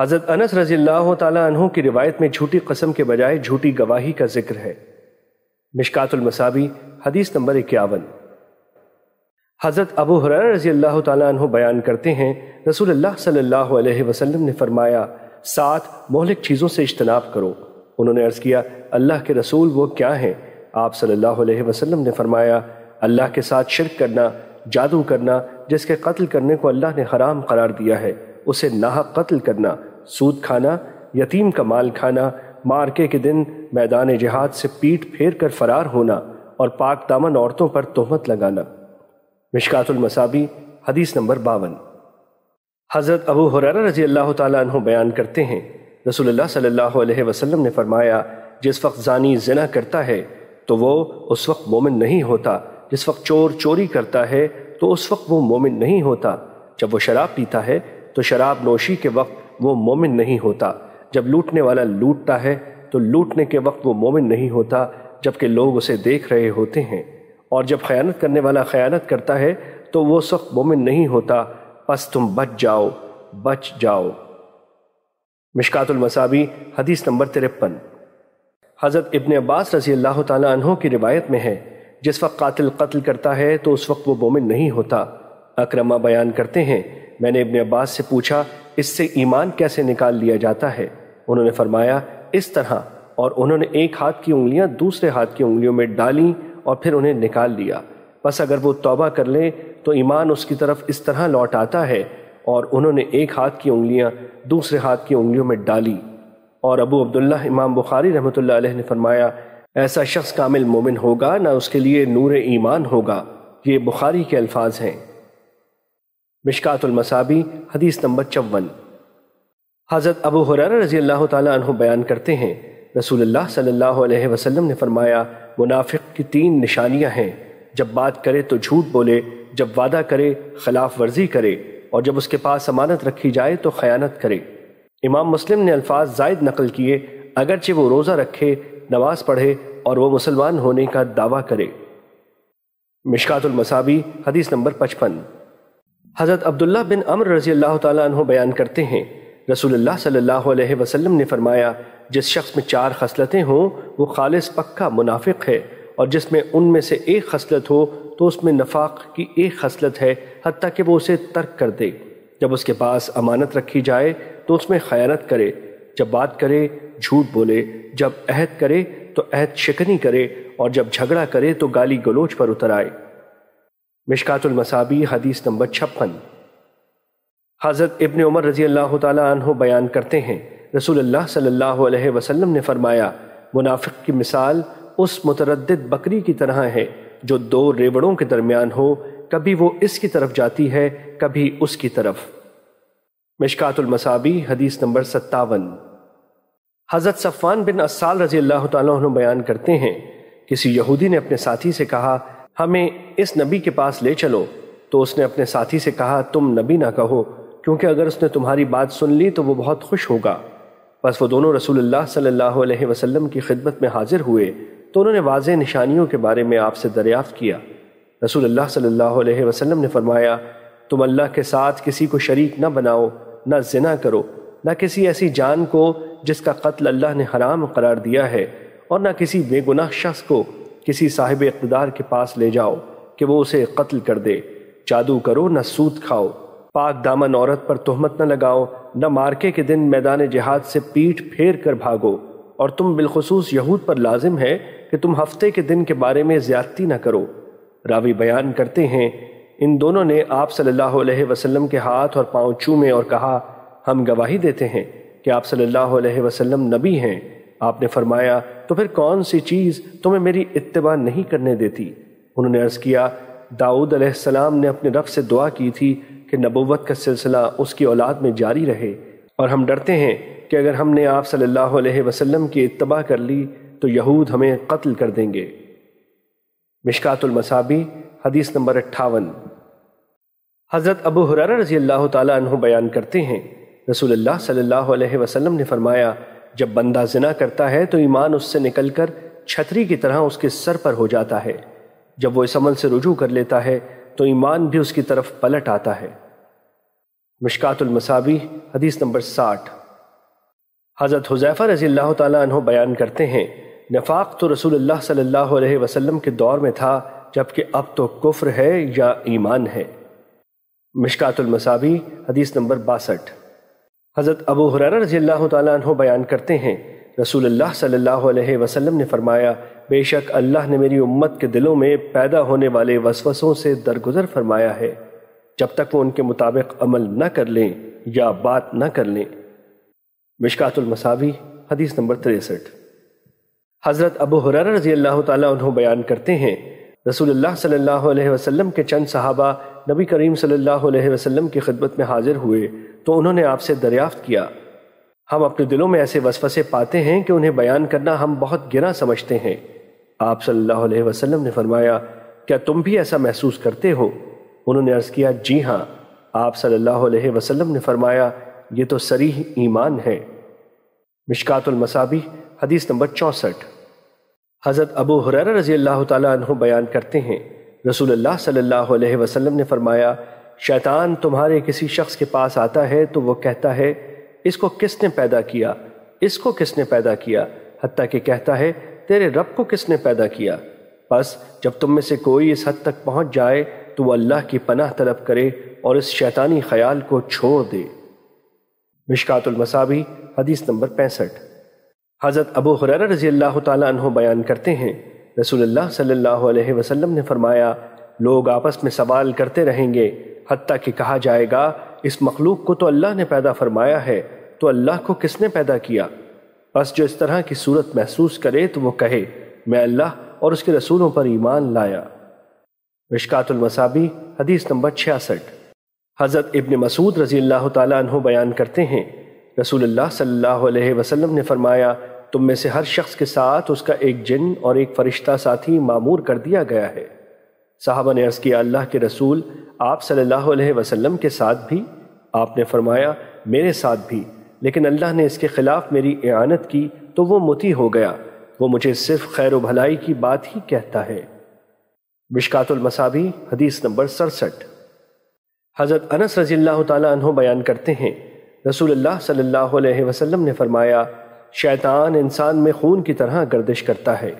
हज़रत अनस रजील्ला तु की रिवायत में झूठी कसम के बजाय झूठी गवाही का जिक्र है मिशकातुलमसाबी हदीस नंबर इक्यावन हज़रत अबू हर रजी अल्लाह तु बयान करते हैं रसूल सल्लाम ने फरमाया सात मोहलिक चीज़ों से इजतनाब करो उन्होंने अर्ज़ किया अल्लाह के रसूल वो क्या हैं आप सल्लल्लाहु अलैहि वसल्लम ने फरमाया अल्लाह के साथ शिरक करना जादू करना जिसके कत्ल करने को अल्लाह ने हराम करार दिया है उसे नाहक कत्ल करना सूद खाना यतीम का माल खाना मार्के के दिन मैदान जहाद से पीठ फेर कर फरार होना और पाक दामन औरतों पर तोहमत लगाना मिशकातुल मसाबी हदीस नंबर बावन हज़रत अबू हुररा रजी अल्लाह तु बयान करते हैं रसूलुल्लाह सल्लल्लाहु अलैहि वसल्लम ने फरमाया जिस वक्त जानी जना करता है तो वो उस वक्त मोमिन नहीं होता जिस वक्त चोर चोरी करता है तो उस वक्त वो मोमिन नहीं होता जब वो शराब पीता है तो शराब नोशी के वक्त वो मोमिन नहीं होता जब लूटने वाला लूटता है तो लूटने के वक्त वो मोमिन नहीं होता जबकि लोग उसे देख रहे होते हैं और जब ख़यानत करने वाला ख़यानत करता है तो वो सख्त मोमिन नहीं होता बस तुम बच जाओ बच जाओ मिशकातुलमसाबी हदीस नंबर तिरपन हज़रत इबन अब्बास रजी अल्लाह तहों की रिवायत में है जिस वक्त कातिल कत्ल करता है तो उस वक्त वो मोमिन नहीं होता अक्रमा बयान करते हैं मैंने इबन अब्बास से पूछा इससे ईमान कैसे निकाल लिया जाता है उन्होंने फरमाया इस तरह और उन्होंने एक हाथ की उंगलियां दूसरे हाथ की उंगलियों में डाली और फिर उन्हें निकाल लिया बस अगर वो तौबा कर ले तो ईमान उसकी तरफ इस तरह लौट आता है और उन्होंने एक हाथ की उंगलियां दूसरे हाथ की उंगलियों में डाली और अबू अब्दुल्ला इमाम बुखारी रहमत ने फरमाया ऐसा शख्स कामिल मोमिन होगा ना उसके लिए नूर ईमान होगा ये बुखारी के अल्फाज हैं मिशकातुलमसाबी हदीस नंबर चौवन हज़रत अबू हुरारा रजी अल्लाह तु बयान करते हैं रसूलुल्लाह सल्लल्लाहु अलैहि वसल्लम ने फरमाया मुनाफिक की तीन निशानियाँ हैं जब बात करे तो झूठ बोले जब वादा करे खिलाफ वर्जी करे और जब उसके पास अमानत रखी जाए तो खयानत करे इमाम मुस्लिम ने अल्फाज जायद नकल किए अगरचे वो रोज़ा रखे नमाज पढ़े और वह मुसलमान होने का दावा करे मिशकातुलमसाबी हदीस नंबर पचपन हज़रत अब्दुल्ला बिन अमर रजी अल्लाह तु बयान करते हैं रसूलुल्लाह सल्लल्लाहु अलैहि ने फरमाया जिस शख्स में चार खसलतें हों वो खालिस पक्का मुनाफिक है और जिसमें उनमें से एक खसलत हो तो उसमें नफाक की एक खसलत है हती कि वह उसे तर्क कर दे जब उसके पास अमानत रखी जाए तो उसमें खयानत करे जब बात करे झूठ बोले जब अहद करे तो अहद शिकनी करे और जब झगड़ा करे तो गाली गलोच पर उतर आए मिशकातुल मसाबी हदीस नंबर छप्पन हज़रत इबन उमर रज़ी अल्लाह तु बयान करते हैं रसूलुल्लाह सल्लल्लाहु अलैहि वसल्लम ने फरमाया मुनाफिक की मिसाल उस मुतरद बकरी की तरह है जो दो रेवड़ों के दरमियान हो कभी वो इसकी तरफ जाती है कभी उसकी तरफ मिशकातुल मसाबी हदीस नंबर सत्तावन हज़रत सफ़ान बिन असाल रजी अल्लाह तु बयान करते हैं किसी यहूदी ने अपने साथी से कहा हमें इस नबी के पास ले चलो तो उसने अपने साथी से कहा तुम नबी ना कहो क्योंकि अगर उसने तुम्हारी बात सुन ली तो वो बहुत खुश होगा बस वो दोनों रसूलुल्लाह सल्लल्लाहु अलैहि वसल्लम की खिदमत में हाजिर हुए तो उन्होंने वाज निशानियों के बारे में आपसे दरियाफ़्त किया रसूलुल्लाह सल्लल्लाहु अलैहि वसल्लम ने फरमाया तुम अल्लाह के साथ किसी को शरीक न बनाओ न जिना करो न किसी ऐसी जान को जिसका कत्ल अल्लाह ने हराम करार दिया है और न किसी बेगुनाह शख्स को किसी साहिब इकतदार के पास ले जाओ कि वो उसे कत्ल कर दे जादू करो न सूद खाओ पाक दामन औरत पर तोहमत न लगाओ न मार्के के दिन मैदान जहाद से पीठ फेर कर भागो और तुम बिलखसूस यहूद पर लाजिम है कि तुम हफ्ते के दिन के बारे में ज्यादती न करो रावी बयान करते हैं इन दोनों ने आप सल्लल्लाहु अलैहि वसल्लम के हाथ और पाँव चूमे और कहा हम गवाही देते हैं कि आप सल्लल्लाहु अलैहि वसल्लम नबी हैं आपने फरमाया तो फिर कौन सी चीज़ तुम्हें मेरी इतबा नहीं करने देती उन्होंने अर्ज़ किया दाऊद अलैहिस्सलाम ने अपने रब से दुआ की थी कि नबूवत का सिलसिला उसकी औलाद में जारी रहे और हम डरते हैं कि अगर हमने आप सल्लल्लाहु अलैहि वसल्लम की इत्तबा कर ली तो यहूद हमें कत्ल कर देंगे मिशकातुलमसाबी हदीस नंबर अट्ठावन हज़रत अबू हुरर रजी अल्लाह तु बयान करते हैं रसूल सल्लल्लाहु अलैहि वसल्लम ने फरमाया जब बंदा जिना करता है तो ईमान उससे निकलकर छतरी की तरह उसके सर पर हो जाता है जब वो इस अमल से रुजू कर लेता है तो ईमान भी उसकी तरफ पलट आता है मिशकातुलमसाबी हदीस नंबर साठ हज़रत हुजैफ़ा रजी अल्लाह तु बयान करते हैं नफाक तो रसूल सल्लल्लाहु अलैहि वसल्लम के दौर में था जबकि अब तो कुफ्र है या ईमान है मिशकातुलमसाबी हदीस नंबर बासठ हज़रत अबू हुरर रजील्ला तु बयान करते हैं रसूल सल्लल्लाहु अलैहि वसल्लम ने फरमाया बेशक अल्लाह ने मेरी उम्मत के दिलों में पैदा होने वाले वसवसों से दरगुजर फरमाया है जब तक वो उनके मुताबिक अमल न कर लें या बात न कर लें मिशकातुलमसावी हदीस नंबर तिरसठ हज़रत अबू हुरर रजी अल्लाह तु बयान करते हैं रसूलुल्लाह सल्लल्लाहु अलैहि वसल्लम के चंद सहाबा नबी करीम सल्लल्लाहु अलैहि वसल्लम की खिदमत में हाजिर हुए तो उन्होंने आपसे दरियाफ्त किया हम अपने दिलों में ऐसे वसफसे पाते हैं कि उन्हें बयान करना हम बहुत गिरा समझते हैं आप सल्लल्लाहु अलैहि वसल्लम ने फरमाया क्या तुम भी ऐसा महसूस करते हो उन्होंने अर्ज़ किया जी हाँ आप सल्लल्लाहु अलैहि वसल्लम ने फरमाया ये तो सरीह ईमान है मिशकातुलमसाबी हदीस नंबर चौंसठ हज़रत अबू हुरर रज़ी अल्लाह तु बयान करते हैं रसूल अल्लाह सल्लल्लाहु अलैहि वसल्लम ने फरमाया शैतान तुम्हारे किसी शख्स के पास आता है तो वो कहता है इसको किसने पैदा किया इसको किसने पैदा किया हती कि कहता है तेरे रब को किसने पैदा किया बस जब तुम में से कोई इस हद तक पहुंच जाए तो वह अल्लाह की पनाह तलब करे और इस शैतानी ख्याल को छोड़ दे मिशकातुलमसाबी हदीस नंबर पैंसठ हज़रत अबू हुरर रजी अल्लाह तु बयान करते हैं रसूलुल्लाह सल्लल्लाहु अलैहि वसल्लम ने फरमाया लोग आपस में सवाल करते रहेंगे हती कि कहा जाएगा इस मखलूक को तो अल्लाह ने पैदा फरमाया है तो अल्लाह को किसने पैदा किया बस जो इस तरह की सूरत महसूस करे तो वह कहे मैं अल्लाह और उसके रसूलों पर ईमान लाया मिशकातुलमसाबी हदीस नंबर छियासठ हज़रत इबन मसूद रजी अल्लाह तु बयान करते हैं रसूल सल्लल्लाहु अलैहि ने फरमाया तुम में से हर शख्स के साथ उसका एक जिन और एक फ़रिश्ता साथी मामूर कर दिया गया है साहबा ने अर्ज़ किया अल्लाह के रसूल आप सल्लल्लाहु अलैहि वसल्लम के साथ भी आपने फरमाया मेरे साथ भी लेकिन अल्लाह ने इसके ख़िलाफ़ मेरी एआनत की तो वो मुती हो गया वो मुझे सिर्फ खैर भलाई की बात ही कहता है मसाबी हदीस नंबर सड़सठ हज़रत अनस रजील्ला तु बयान करते हैं रसूल सल्लल्लाहु अलैहि वसल्लम ने फरमाया शैतान इंसान में खून की तरह गर्दिश करता है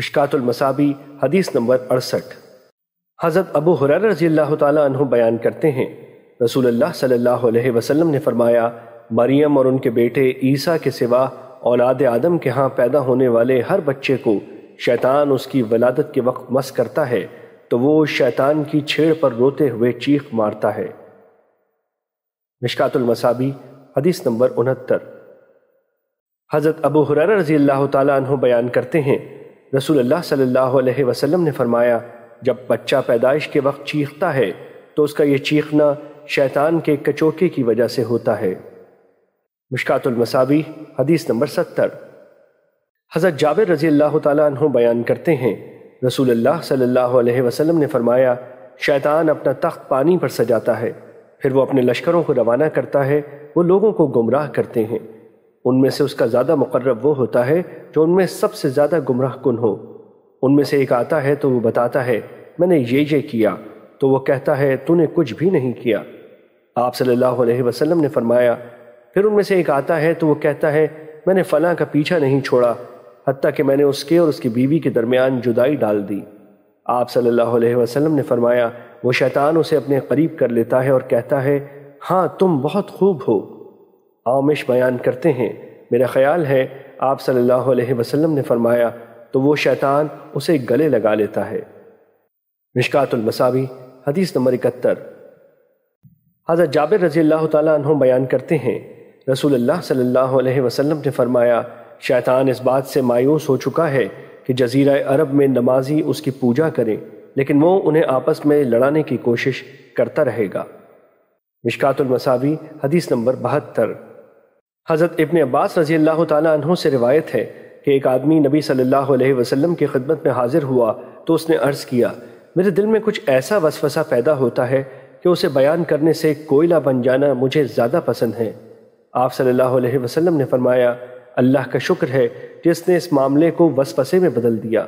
इश्कातुलमसाबी हदीस नंबर अड़सठ हज़रत अबू हुरर रजी अल्लाह तु बयान करते हैं रसूल अल्लाह सल्लल्लाहु अलैहि वसल्लम ने फरमाया मरियम और उनके बेटे ईसा के सिवा औलाद आदम के यहाँ पैदा होने वाले हर बच्चे को शैतान उसकी वलादत के वक्त मस करता है तो वो शैतान की छेड़ पर रोते हुए चीख मारता है मिशकातुलमसाबी हदीस नंबर उनहत्तर हज़रत अबू हुरर रजी अल्लाह तु बयान करते हैं रसूल सल्लल्लाहु वसल्लम ने फरमाया जब बच्चा पैदाइश के वक्त चीखता है तो उसका यह चीखना शैतान के कचोके की वजह से होता है मसाबी हदीस नंबर सत्तर हज़रत जाबिर रज़ी अल्लाह तु बयान करते हैं रसूल सल्लल्लाहु अलैहि वसल्लम ने फरमाया शैतान अपना तख्त पानी पर सजाता है फिर वो अपने लश्करों को रवाना करता है वो लोगों को गुमराह करते हैं उनमें से उसका ज़्यादा मुकर्रब वो होता है जो उनमें सबसे ज़्यादा गुमराह कन हो उनमें से एक आता है तो वो बताता है मैंने ये ये किया तो वो कहता है तूने कुछ भी नहीं किया आप सल्लल्लाहु अलैहि वसल्लम ने फरमाया फिर उनमें से एक आता है तो वो कहता है मैंने फ़ला का पीछा नहीं छोड़ा हती कि मैंने उसके और उसकी बीवी के दरमियान जुदाई डाल दी आप सल्लल्लाहु अलैहि वसल्लम ने फरमाया वो शैतान उसे अपने करीब कर लेता है और कहता है हाँ तुम बहुत खूब हो आमिश बयान करते हैं मेरा ख्याल है आप सल्लल्लाहु अलैहि वसल्लम ने फरमाया तो वो शैतान उसे गले लगा लेता है मसावी हदीस नंबर इकहत्तर हज़रत जाबिर रजी अल्लाह तहों बयान करते हैं रसूल सल्लल्लाहु अलैहि वसल्लम ने फरमाया शैतान इस बात से मायूस हो चुका है कि जजीरा अरब में नमाजी उसकी पूजा करें लेकिन वो उन्हें आपस में लड़ाने की कोशिश करता रहेगा मसावी हदीस नंबर बहत्तर हज़रत इबन अब्बास रजी अल्लाह तहों से रिवायत है कि एक आदमी नबी सल्लल्लाहु अलैहि वसल्लम की खिदमत में हाजिर हुआ तो उसने अर्ज़ किया मेरे दिल में कुछ ऐसा वसवसा पैदा होता है कि उसे बयान करने से कोयला बन जाना मुझे ज़्यादा पसंद है आप सल्लल्लाहु अलैहि वसल्लम ने फरमाया अल्लाह का शुक्र है जिसने इस मामले को वसवसे में बदल दिया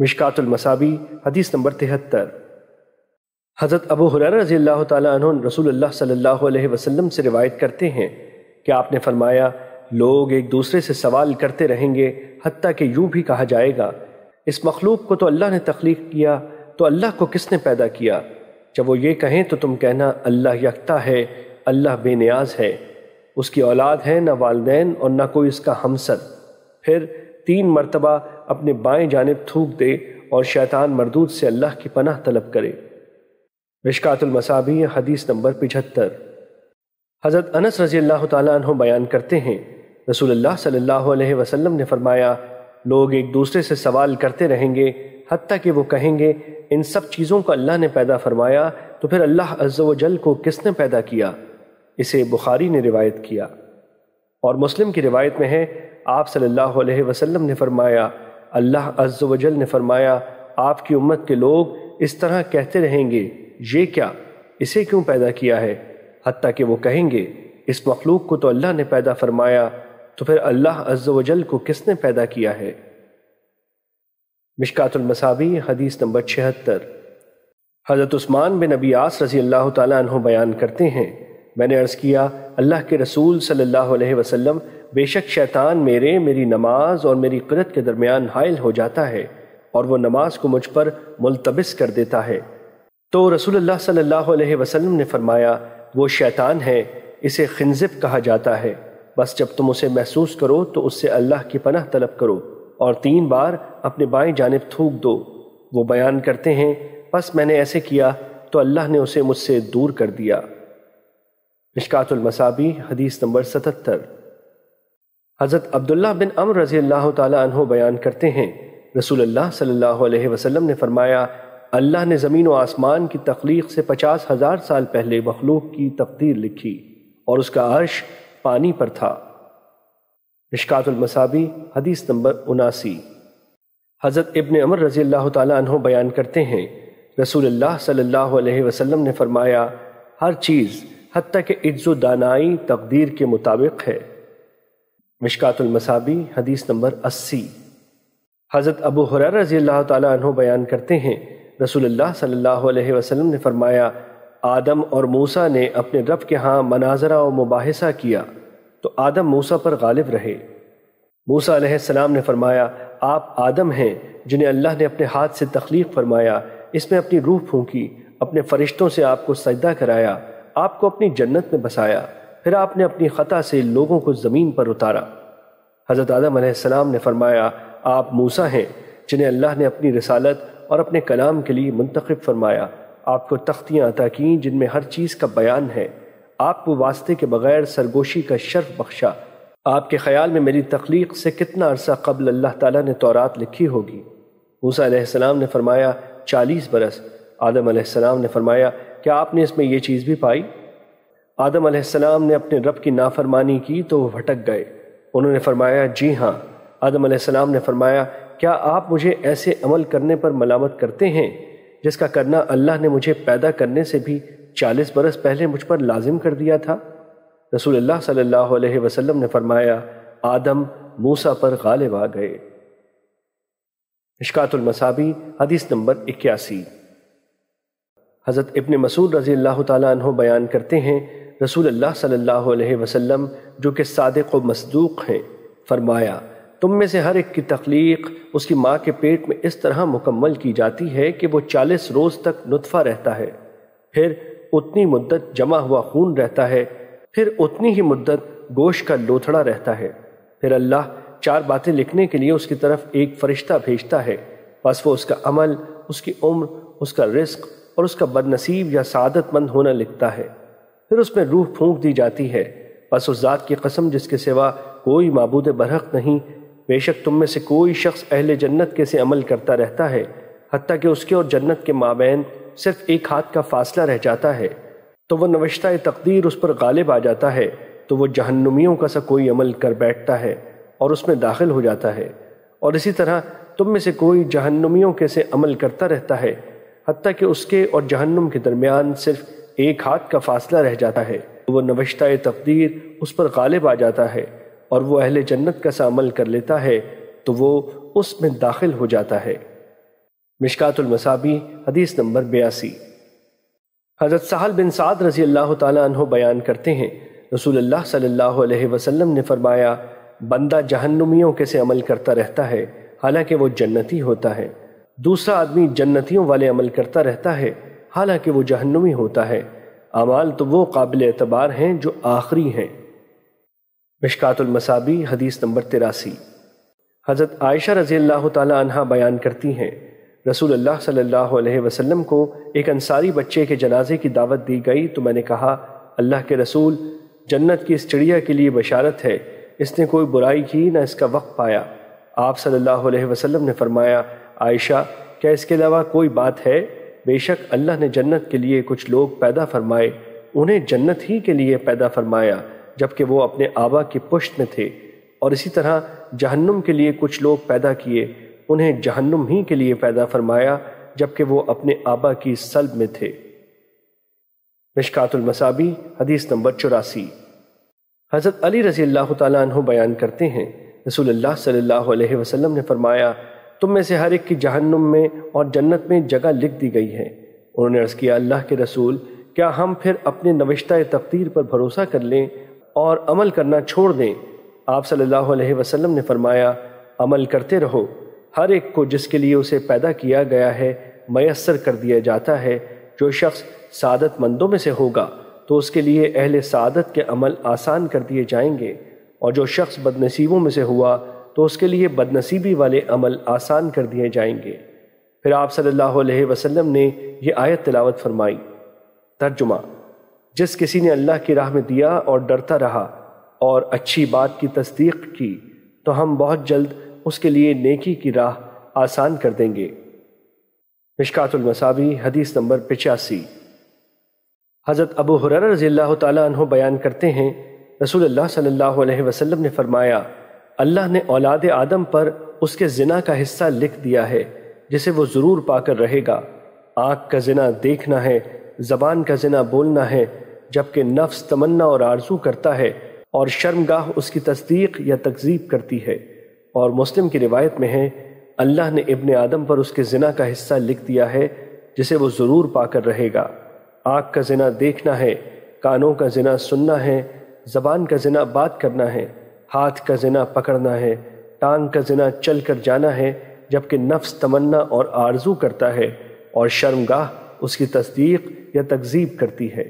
मिशकातुलमसाबी हदीस नंबर तिहत्तर हज़रत अबू हुरर रजी अल्लाह तहों रसूल अल्लाह सल्लल्लाहु अलैहि वसल्लम से रिवायत करते हैं कि आपने फरमाया लोग एक दूसरे से सवाल करते रहेंगे हती कि यूँ भी कहा जाएगा इस मखलूक को तो अल्लाह ने तख्लीक किया तो अल्लाह को किसने पैदा किया जब वो ये कहें तो तुम कहना अल्लाह यकता है अल्लाह बेनियाज है उसकी औलाद है ना वालदेन और ना कोई इसका हमसर फिर तीन मरतबा अपने बाएं जानब थूक दे और शैतान मरदूद से अल्लाह की पनाह तलब करे रिशकातुलमसाबी हदीस नंबर पिछहत्तर हज़रत अनस रजी अल्लाह तु बयान करते हैं रसूलुल्लाह सल्लल्लाहु अलैहि वसल्लम ने फरमाया लोग एक दूसरे से सवाल करते रहेंगे हती कि वो कहेंगे इन सब चीज़ों को अल्लाह ने पैदा फरमाया तो फिर अल्लाह अज्जल को किसने पैदा किया इसे बुखारी ने रिवायत किया और मुस्लिम की रिवायत में है आप सल्लल्लाहु अलैहि वसल्लम ने फरमाया अल्लाह अज्जल ने फरमाया आपकी उम्मत के लोग इस तरह कहते रहेंगे ये क्या इसे क्यों पैदा किया है हती कि वो कहेंगे इस मखलूक को तो अल्लाह ने पैदा फरमाया तो फिर अल्लाह अज्जल को किसने पैदा किया है मिशकातुलमसाबी हदीस नंबर छिहत्तर हज़रत उस्मान बिन नबी आस रज़ी अल्लाह तु बयान करते हैं मैंने अर्ज़ किया अल्लाह के रसूल सल्लल्लाहु अलैहि वसल्लम बेशक शैतान मेरे मेरी नमाज और मेरी करत के दरमियान हायल हो जाता है और वो नमाज को मुझ पर मुलतबिस कर देता है तो रसूल सल्लल्लाहु अलैहि वसल्लम ने फरमाया वो शैतान है इसे खिंजिब कहा जाता है बस जब तुम उसे महसूस करो तो उससे अल्लाह की पनाह तलब करो और तीन बार अपने बाएं जानब थूक दो वो बयान करते हैं बस मैंने ऐसे किया तो अल्लाह ने उसे मुझसे दूर कर दिया मिशकातुलमसाबी हदीस नंबर सतहत्तर हज़रत अब्दुल्ला बिन अम रज़ी अल्लाह तु बयान करते हैं रसूल अल्लाह सल्लल्लाहु अलैहि वसल्लम ने फरमाया अल्लाह ने ज़मीन व आसमान की तख्लीक से पचास हज़ार साल पहले मखलूक की तकदीर लिखी और उसका अर्श पानी पर था निष्कातुलमसाबी हदीस नंबर उनासी हज़रत इबन अमर रज़ी अल्लाह तु बयान करते हैं रसूल सल्ला वसम ने फरमाया हर चीज़ हती के इज्जो दानाई तकदीर के मुताबिक है मिशकातुलमसाबी हदीस नंबर अस्सी हज़रत अबू हुरर रज़ी अल्लाह तु बयान करते हैं रसूलुल्लाह सल्लल्लाहु अलैहि वसल्लम ने फरमाया आदम और मूसा ने अपने रब के हाँ मनाजरा और मुबासा किया तो आदम मूसा पर गालिब रहे मूसा सलाम ने फरमाया आप आदम हैं जिन्हें अल्लाह ने अपने हाथ से तख्लीक फरमाया इसमें अपनी रूह फूंकी अपने फरिश्तों से आपको सजदा कराया आपको अपनी जन्नत में बसाया फिर आपने अपनी ख़ता से लोगों को ज़मीन पर उतारा हज़रत आदम ने फरमाया आप मूसा हैं जिन्हें अल्लाह ने अपनी रसालत और अपने कलाम के लिए मुंतखब फरमाया आपको तख्तियाँ अता कीं जिनमें हर चीज़ का बयान है आपको वास्ते के बगैर सरगोशी का शर्फ बख्शा आपके ख्याल में मेरी तख्लीक से कितना अरसा कबल अल्लाह ताला ने तौरात लिखी होगी मूसा ने फरमाया चालीस बरस आदम ने फरमाया क्या आपने इसमें यह चीज़ भी पाई आदम ने अपने रब की नाफरमानी की तो वह भटक गए उन्होंने फरमाया जी हाँ आदम ने फरमाया क्या आप मुझे ऐसे अमल करने पर मलामत करते हैं जिसका करना अल्लाह ने मुझे पैदा करने से भी चालीस बरस पहले मुझ पर लाजिम कर दिया था रसूल सल्लल्लाहु अलैहि वसल्लम ने फरमाया आदम मूसा पर गालिब आ गए इश्कातुलमसाबी हदीस नंबर इक्यासी हज़रत इबन मसूद रज़ी अल्लाह तु बयान करते हैं रसूल अल्लाह सल्लल्लाहु अलैहि वसल्लम जो कि सादक व मसदूक हैं फरमाया तुम में से हर एक की तख्लीक उसकी माँ के पेट में इस तरह मुकम्मल की जाती है कि वो चालीस रोज़ तक नुतफ़ा रहता है फिर उतनी मुद्दत जमा हुआ खून रहता है फिर उतनी ही मुद्दत गोश का लोथड़ा रहता है फिर अल्लाह चार बातें लिखने के लिए उसकी तरफ एक फरिश्ता भेजता है बस वो उसका अमल उसकी उम्र उसका रिस्क और उसका बदनसीब या सदतमंद होना लिखता है फिर उसमें रूह फूंक दी जाती है बस उस ज़ात की कसम जिसके सिवा कोई मबूद बरहक नहीं बेशक तुम में से कोई शख्स अहल जन्नत के से अमल करता रहता है हती कि उसके और जन्नत के माबेन सिर्फ एक हाथ का फासला रह जाता है तो वह नवशता तकदीर उस पर गालिब आ जाता है तो वह जहन्नुमियों का सा कोई अमल कर बैठता है और उसमें दाखिल हो जाता है और इसी तरह तुम में से कोई जहन्नुमियों के से अमल करता रहता है हती कि उसके और जहन्नुम के दरमियान सिर्फ एक हाथ का फासला रह जाता है तो वह नवशता तकदीर उस पर गालिब आ जाता है और वो अहल जन्नत का सामल अमल कर लेता है तो वो उसमें दाखिल हो जाता है मसाबी हदीस नंबर बयासी हज़रत साहल बिन साद रजी अल्लाह तु बयान करते हैं रसूल अल्लाह सल्लल्लाहु अलैहि वसल्लम ने फरमाया बंदा जहन्नुमियों के से अमल करता रहता है हालांकि वो जन्नती होता है दूसरा आदमी जन्नतियों वाले अमल करता रहता है हालांकि वो जहन्नुमी होता है अमाल तो वो काबिल एतबार हैं जो आखिरी हैं मिशकातुलमसाबी हदीस नंबर तिरासी हज़रत आयशा रज़ी अल्लाह तहा बयान करती हैं रसूल अल्लाह सल्लल्लाहु अलैहि वसल्लम को एक अंसारी बच्चे के जनाजे की दावत दी गई तो मैंने कहा अल्लाह के रसूल जन्नत की इस चिड़िया के लिए बशारत है इसने कोई बुराई की ना इसका वक्त पाया आप सल्लल्लाहु अलैहि वसल्लम ने फरमाया आयशा क्या इसके अलावा कोई बात है बेशक अल्लाह ने जन्नत के लिए कुछ लोग पैदा फरमाए उन्हें जन्नत ही के लिए पैदा फरमाया जबकि वो अपने आबा की पुश्त में थे और इसी तरह जहन्नुम के लिए कुछ लोग पैदा किए उन्हें जहन्नुम ही के लिए पैदा फरमाया जबकि वो अपने आबा की सल्ब में थे मिशकातुलमसाबी हदीस नंबर चौरासी हज़रत अली रजी अल्लाह तु बयान करते हैं रसूलुल्लाह सल्लल्लाहु अलैहि वसल्लम ने फरमाया तुम में से हर एक की जहन्नुम में और जन्नत में जगह लिख दी गई है उन्होंने अर्ज़ किया अल्लाह के रसूल क्या हम फिर अपने नविश्ता तकदीर पर भरोसा कर लें और अमल करना छोड़ दें आप सल्लल्लाहु अलैहि वसल्लम ने फरमाया अमल करते रहो हर एक को जिसके लिए उसे पैदा किया गया है मैसर कर दिया जाता है जो शख्स सादतमंदों में से होगा तो उसके लिए अहल सादत के अमल आसान कर दिए जाएंगे और जो शख्स बदनसीबों में से हुआ तो उसके लिए बदनसीबी वाले अमल आसान कर दिए जाएंगे फिर आप सल्लल्लाहु अलैहि वसल्लम ने यह आयत तिलावत फरमाई तर्जुमा जिस किसी ने अल्लाह की राह में दिया और डरता रहा और अच्छी बात की तस्दीक की तो हम बहुत जल्द उसके लिए नेकी की राह आसान कर देंगे मिशकातुलमसाबी हदीस नंबर पिचासी हज़रत अबू हुरर रजील्ला तु बयान करते हैं रसूल अल्लाह सल्लल्लाहु अलैहि वसल्लम ने फरमाया अल्लाह ने औलाद आदम पर उसके ज़िना का हिस्सा लिख दिया है जिसे वो ज़रूर पाकर रहेगा आँख का ज़िना देखना है ज़बान का ज़िना बोलना है जबकि नफ्स तमन्ना और आरजू करता है और शर्मगाह उसकी तस्दीक या तकजीब करती है और मुस्लिम की रिवायत में है अल्लाह ने इबन आदम पर उसके ज़िना का हिस्सा लिख दिया है जिसे वो ज़रूर पाकर रहेगा आँख का ज़िना देखना है कानों का ज़िना सुनना है ज़बान का ज़िना बात करना है हाथ का ज़िना पकड़ना है टांग का ज़िना चल कर जाना है जबकि नफ्स तमन्ना और आरजू करता है और शर्मगाह उसकी तस्दीक या तकजीब करती है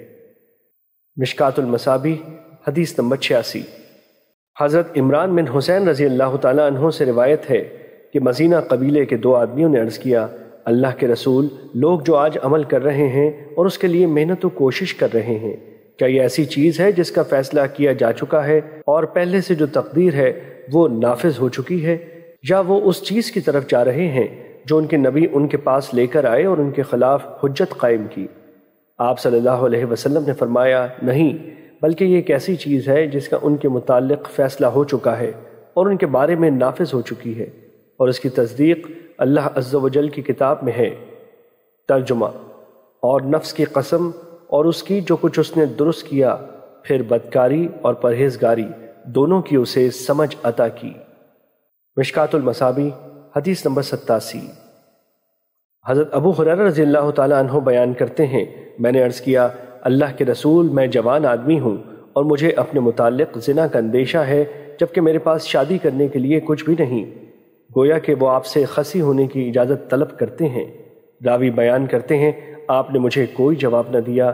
मिशकातुलमसाबी हदीस नंबर छियासी हज़रत इमरान बिन हुसैन रज़ी अल्लाह तहों से रिवायत है कि मजीना कबीले के दो आदमियों ने अर्ज़ किया अल्लाह के रसूल लोग जो आज अमल कर रहे हैं और उसके लिए मेहनत व कोशिश कर रहे हैं क्या ये ऐसी चीज़ है जिसका फ़ैसला किया जा चुका है और पहले से जो तकदीर है वो नाफिज हो चुकी है या वो उस चीज़ की तरफ जा रहे हैं जो उनके नबी उनके पास लेकर आए और उनके खिलाफ हजत कायम की आप सल्लल्लाहु अलैहि वसल्लम ने फरमाया नहीं बल्कि ये एक ऐसी चीज़ है जिसका उनके मुतालिक फ़ैसला हो चुका है और उनके बारे में नाफिज हो चुकी है और इसकी तस्दीक अल्लाह अज्जल की किताब में है तर्जुमा और नफ्स की कसम और उसकी जो कुछ उसने दुरुस्त किया फिर बदकारी और परहेजगारी दोनों की उसे समझ अता की मिशकातुल मसाबी हदीस नंबर सत्तासी हज़रत अबू हुरर रजी अल्लाह बयान करते हैं मैंने अर्ज़ किया अल्लाह के रसूल मैं जवान आदमी हूँ और मुझे अपने मुतल जिना का अंदेशा है जबकि मेरे पास शादी करने के लिए कुछ भी नहीं गोया कि वह आपसे खसी होने की इजाज़त तलब करते हैं रावी बयान करते हैं आपने मुझे कोई जवाब न दिया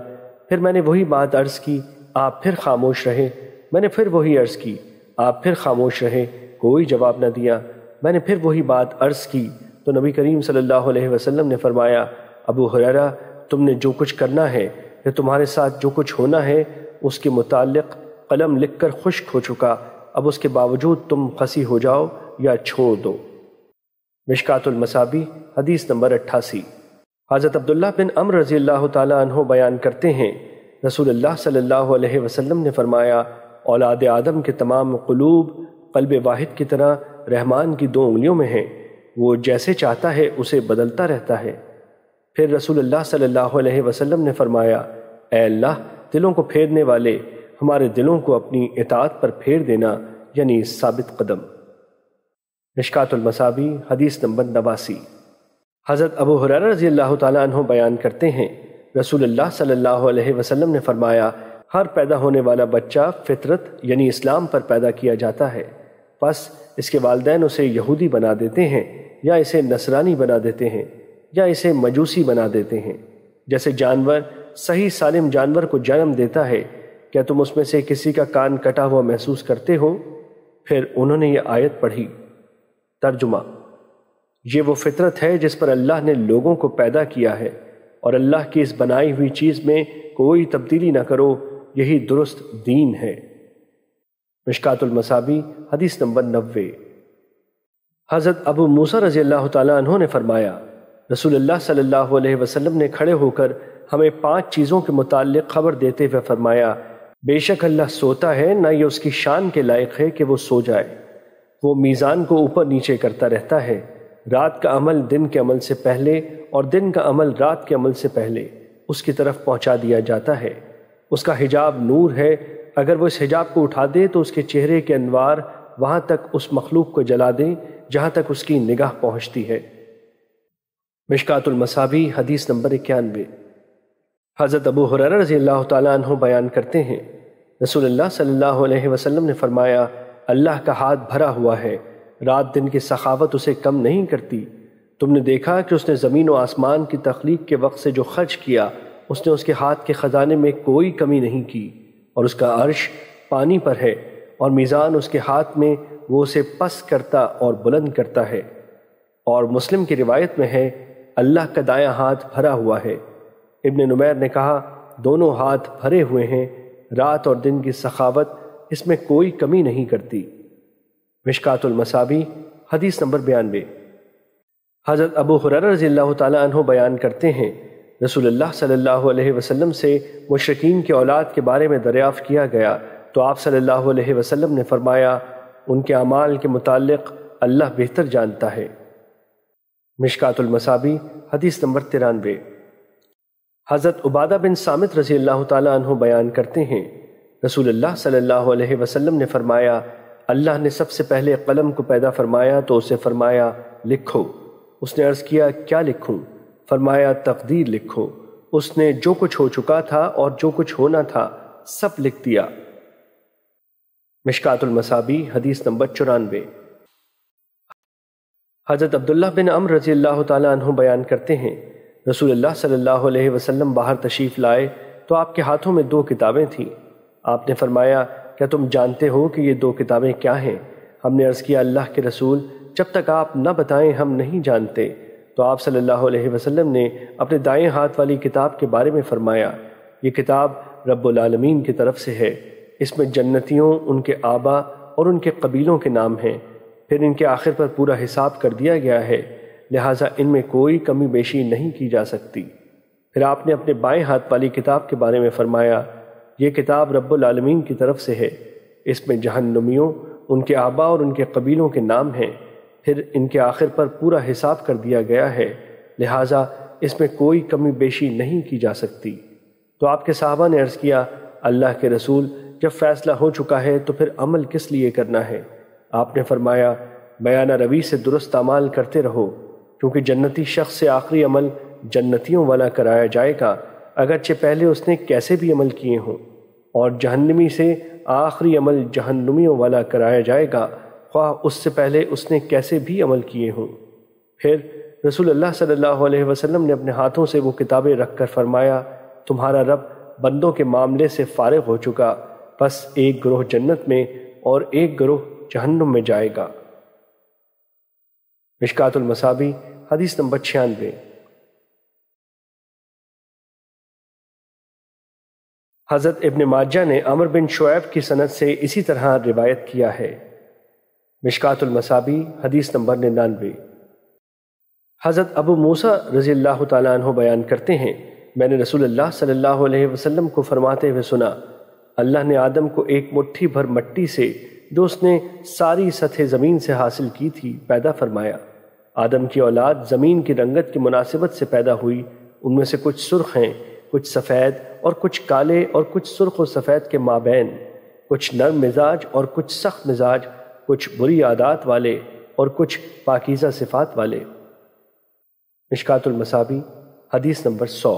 फिर मैंने वही बात अर्ज़ की आप फिर खामोश रहे मैंने फिर वही अर्ज़ की आप फिर खामोश रहे कोई जवाब न दिया मैंने फिर वही बात अर्ज़ की तो नबी करीम सल्लल्लाहु अलैहि वसल्लम ने फरमाया अबू हुररा तुमने जो कुछ करना है या तुम्हारे साथ जो कुछ होना है उसके मुतालिक कलम लिख कर खुश्क हो चुका अब उसके बावजूद तुम फंसी हो जाओ या छोड़ दो मिशकातुलमसाबी हदीस नंबर अट्ठासी हज़रत अब्दुल्ला बिन अम्र रज़ी अल्लाह तु बयान करते हैं रसूल सल्लल्लाहु अलैहि वसल्लम ने फरमाया औलाद आदम के तमाम कलूब कल्ब वाहिद की तरह रहमान की दो उंगलियों में हैं वो जैसे चाहता है उसे बदलता रहता है फिर अल्लाह सल्लल्लाहु अलैहि वसल्लम ने फरमाया अल्लाह दिलों को फेरने वाले हमारे दिलों को अपनी इतात पर फेर देना यानी साबित कदम निष्कातुलमसाबी हदीस नंबर नवासी हज़रत अबू हुरर रजी अल्लाह तु बयान करते हैं अल्लाह सल्लल्लाहु अलैहि वसल्लम ने फरमाया हर पैदा होने वाला बच्चा फितरत यानी इस्लाम पर पैदा किया जाता है बस इसके वालदेन उसे यहूदी बना देते हैं या इसे नसरानी बना देते हैं या इसे मजूसी बना देते हैं जैसे जानवर सही सालिम जानवर को जन्म देता है क्या तुम उसमें से किसी का कान कटा हुआ महसूस करते हो फिर उन्होंने ये आयत पढ़ी तर्जुमा ये वो फितरत है जिस पर अल्लाह ने लोगों को पैदा किया है और अल्लाह की इस बनाई हुई चीज़ में कोई तब्दीली ना करो यही दुरुस्त दीन है मिशकातुल मसाबी हदीस नंबर नब्बे हज़रत अबू मूसा रज़ी अल्लाह तु ने फरमाया रसूलुल्लाह सल्लल्लाहु अलैहि वसल्लम ने खड़े होकर हमें पांच चीज़ों के मुतालिक खबर देते हुए फरमाया बेशक अल्लाह सोता है ना ये उसकी शान के लायक है कि वो सो जाए वो मीज़ान को ऊपर नीचे करता रहता है रात का अमल दिन के अमल से पहले और दिन का अमल रात के अमल से पहले उसकी तरफ पहुंचा दिया जाता है उसका हिजाब नूर है अगर वो इस हिजाब को उठा दे तो उसके चेहरे के अनवार वहाँ तक उस मखलूक को जला दें जहां तक उसकी निगाह पहुंचती है मिशकातुल मसावी हदीस नंबर इक्यानवे हज़रत अबू हुरर रजी अल्लाह तु बयान करते हैं रसूलुल्लाह सल्लल्लाहु अलैहि वसल्लम ने फरमाया अल्लाह का हाथ भरा हुआ है रात दिन की सखावत उसे कम नहीं करती तुमने देखा कि उसने ज़मीन व आसमान की तख्लीक के वक्त से जो खर्च किया उसने उसके हाथ के ख़जाने में कोई कमी नहीं की और उसका अर्श पानी पर है और मीज़ान उसके हाथ में वो उसे पस करता और बुलंद करता है और मुस्लिम की रिवायत में है अल्लाह का दाया हाथ भरा हुआ है इब्न नुमैर ने कहा दोनों हाथ भरे हुए हैं रात और दिन की सखावत इसमें कोई कमी नहीं करती मिशकातुलमसावी हदीस नंबर बयानबे हज़रत अबू हुरर रजील्ला तु बयान करते हैं रसूलुल्लाह सल्लल्लाहु अलैहि वसल्लम से मुशरकिन के औलाद के बारे में दरियाफ़ किया गया तो आप सल्लल्लाहु अलैहि वसल्लम ने फरमाया उनके अमाल के मुतालिक अल्लाह बेहतर जानता है मिशकातुलमसाबी हदीस नंबर तिरानवे हज़रत उबादा बिन सामित रजी अल्लाह तु बयान करते हैं रसूल अल्लाह सल्लल्लाहु अलैहि वसल्लम ने फरमाया अल्लाह ने सबसे पहले कलम को पैदा फरमाया तो उसे फरमाया लिखो उसने अर्ज़ किया क्या लिखूं? फरमाया तकदीर लिखो उसने जो कुछ हो चुका था और जो कुछ होना था सब लिख दिया मिशकातुलमसाबी हदीस नंबर चौरानवे हज़रत अब्दुल्ला बिन अम रजी अल्लाह तु बयान करते हैं रसूल सल्लल्लाहु अलैहि वसल्लम बाहर तशीफ़ लाए तो आपके हाथों में दो किताबें थीं आपने फरमाया क्या तुम जानते हो कि ये दो किताबें क्या हैं हमने अर्ज़ किया अल्लाह के रसूल जब तक आप न बताएं हम नहीं जानते तो आप सल्लल्लाहु अलैहि वसल्लम ने अपने दाएं हाथ वाली किताब के बारे में फरमाया ये किताब रब्बुल रबालमीन की तरफ से है इसमें जन्नतियों उनके आबा और उनके कबीलों के नाम हैं फिर इनके आखिर पर पूरा हिसाब कर दिया गया है लिहाजा इनमें कोई कमी बेशी नहीं की जा सकती फिर आपने अपने बाएं हाथ वाली किताब के बारे में फरमाया ये किताब रब्बुलमीन की तरफ से है इसमें जहन्नुमियों उनके आबा और उनके कबीलों के नाम हैं फिर इनके आखिर पर पूरा हिसाब कर दिया गया है लिहाजा इसमें कोई कमी बेशी नहीं की जा सकती तो आपके साहबा ने अर्ज़ किया अल्लाह के रसूल जब फैसला हो चुका है तो फिर अमल किस लिए करना है आपने फरमाया बयाना रवि से दुरुस्त अमाल करते रहो क्योंकि जन्नती शख्स से आखिरी अमल जन्नतियों वाला कराया जाएगा अगरचे पहले उसने कैसे भी अमल किए हों और जहन्नमी से आखिरी अमल जहन्नुमियों वाला कराया जाएगा ख्वाह उससे पहले उसने कैसे भी अमल किए हों फिर रसूल अल्लाह सल्लल्लाहु अलैहि वसल्लम ने अपने हाथों से वो किताबें रख कर फरमाया तुम्हारा रब बंदों के मामले से फारग हो चुका बस एक ग्रोह जन्नत में और एक ग्रोह जहन्नुम में जाएगा मिशकातुल मसाबी हदीस नंबर छियानवे हज़रत इबन माजा ने अमर बिन शुएब की सनत से इसी तरह रिवायत किया है मिशकातुल मसाबी हदीस नंबर निन्यानवे हज़रत अबू मूसा रज़ी अल्लाह तु बयान करते हैं मैंने रसूल अल्लाह सल्लल्लाहु अलैहि वसल्लम को फरमाते हुए सुना अल्लाह ने आदम को एक मुट्ठी भर मट्टी से जो उसने सारी सतह ज़मीन से हासिल की थी पैदा फरमाया आदम की औलाद ज़मीन की रंगत की मुनासिबत से पैदा हुई उनमें से कुछ सुर्ख हैं कुछ सफ़ेद और कुछ काले और कुछ सुर्ख और सफ़ेद के माबेन कुछ नरम मिजाज और कुछ सख्त मिजाज कुछ बुरी आदात वाले और कुछ पाकिज़ा सिफात वाले मिशकातुलमसाबी हदीस नंबर सौ